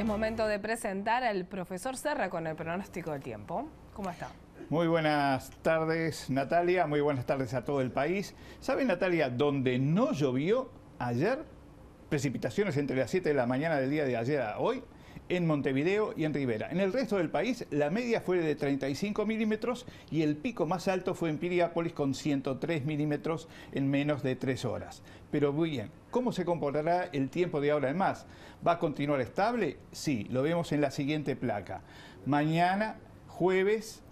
es momento de presentar al profesor Serra con el pronóstico del tiempo. ¿Cómo está? Muy buenas tardes, Natalia. Muy buenas tardes a todo el país. ¿Sabe, Natalia, donde no llovió ayer? Precipitaciones entre las 7 de la mañana del día de ayer a hoy, en Montevideo y en Rivera. En el resto del país la media fue de 35 milímetros y el pico más alto fue en Piriápolis con 103 milímetros en menos de tres horas. Pero muy bien, ¿cómo se comportará el tiempo de ahora en más? ¿Va a continuar estable? Sí, lo vemos en la siguiente placa. Mañana, jueves,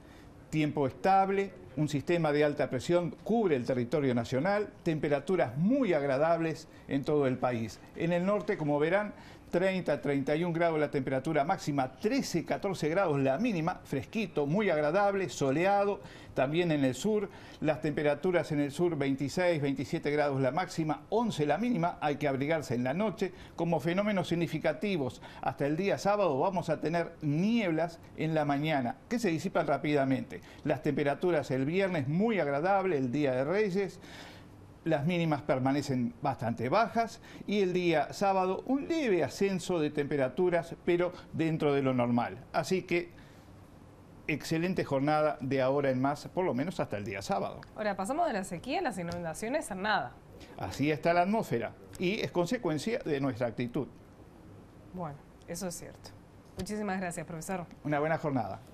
tiempo estable, un sistema de alta presión cubre el territorio nacional, temperaturas muy agradables en todo el país. En el norte, como verán, 30, 31 grados la temperatura máxima, 13, 14 grados la mínima, fresquito, muy agradable, soleado, también en el sur, las temperaturas en el sur 26, 27 grados la máxima, 11 la mínima, hay que abrigarse en la noche, como fenómenos significativos, hasta el día sábado vamos a tener nieblas en la mañana, que se disipan rápidamente, las temperaturas el viernes muy agradable, el día de Reyes, las mínimas permanecen bastante bajas y el día sábado un leve ascenso de temperaturas, pero dentro de lo normal. Así que excelente jornada de ahora en más, por lo menos hasta el día sábado. Ahora, pasamos de la sequía las inundaciones a nada. Así está la atmósfera y es consecuencia de nuestra actitud. Bueno, eso es cierto. Muchísimas gracias, profesor. Una buena jornada.